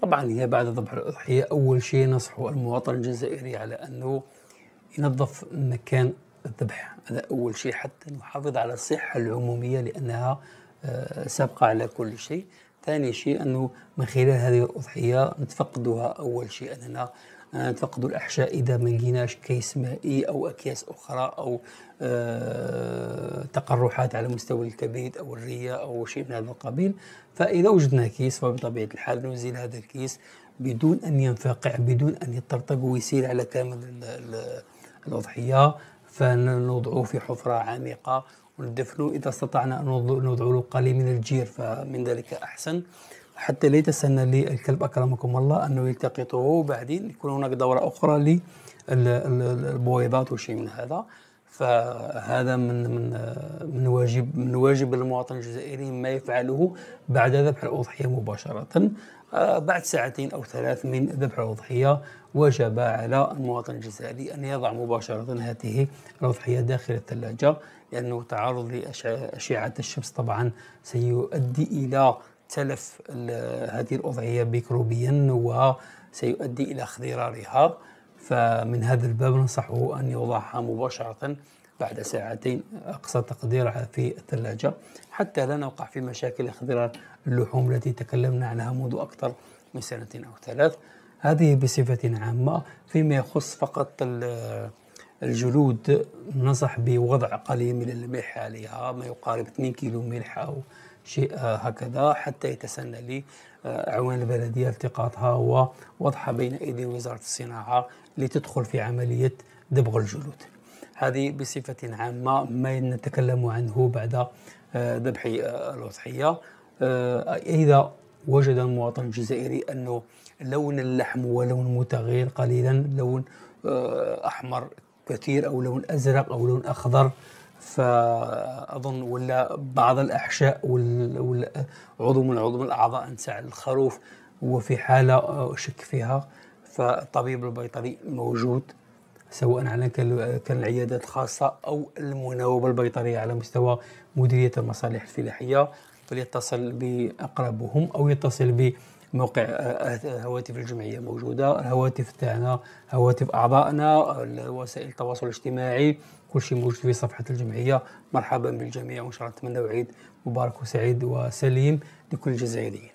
طبعا هي بعد ذبح الأضحية أول شيء نصح المواطن الجزائري على أنه ينظف مكان الذبح هذا أول شيء حتى نحافظ على الصحة العمومية لأنها آه، سابقة على كل شيء ثاني شيء أنه من خلال هذه الأضحية نتفقدها أول شيء أننا فقدوا الأحشاء إذا ما لقيناش كيس مائي أو أكياس أخرى أو آه، تقرحات على مستوى الكبد أو الرية أو شيء من هذا القبيل فإذا وجدنا كيس فبطبيعة الحال نزيل هذا الكيس بدون أن ينفقع بدون أن يطرطق ويسيل على كامل الأضحية فنوضعه في حفرة عميقة وندفنه إذا استطعنا أن نوضع له قليل من الجير فمن ذلك أحسن حتى لا يتسنى للكلب أكرمكم الله أنه يلتقطه وبعدين يكون هناك دورة أخرى للبويضات وشيء من هذا فهذا من من من واجب من واجب المواطن الجزائري ما يفعله بعد ذبح الاضحيه مباشره آه، بعد ساعتين او ثلاث من ذبح الاضحيه وجب على المواطن الجزائري ان يضع مباشره هذه الاضحيه داخل الثلاجه لانه تعرض لاشعه الشمس طبعا سيؤدي الى تلف هذه الاضعيه ميكروبيا وسيؤدي إلى اخضرارها فمن هذا الباب ننصحه أن يوضعها مباشرة بعد ساعتين أقصى تقدير في الثلاجة حتى لا نوقع في مشاكل اخضرار اللحوم التي تكلمنا عنها منذ أكثر من سنتين أو ثلاث هذه بصفة عامة فيما يخص فقط الجلود ننصح بوضع قليل من الملح عليها ما يقارب 2 كيلو ملح أو شيء هكذا حتى يتسنى لي أعوان آه، البلدية التقاطها ووضعها بين أيدي وزارة الصناعة لتدخل في عملية دبغ الجلود هذه بصفة عامة ما نتكلم عنه بعد آه، ذبح آه، الأضحية إذا وجد المواطن الجزائري أنه لون اللحم هو لون متغير قليلا لون أحمر كثير أو لون أزرق أو لون أخضر فاظن ولا بعض الاحشاء والعضو من عضو من الاعضاء نتاع الخروف هو في حاله شك فيها فالطبيب البيطري موجود سواء على كان العيادات الخاصة أو المناوبة البيطرية على مستوى مديرية المصالح الفلاحية فليتصل بأقربهم أو يتصل موقع آه، آه، هواتف الجمعيه موجوده الهواتف تاعنا هواتف اعضائنا وسائل التواصل الاجتماعي كل شيء موجود في صفحه الجمعيه مرحبا بالجميع وان شاء الله نتمنى عيد مبارك وسعيد وسليم لكل الجزائريين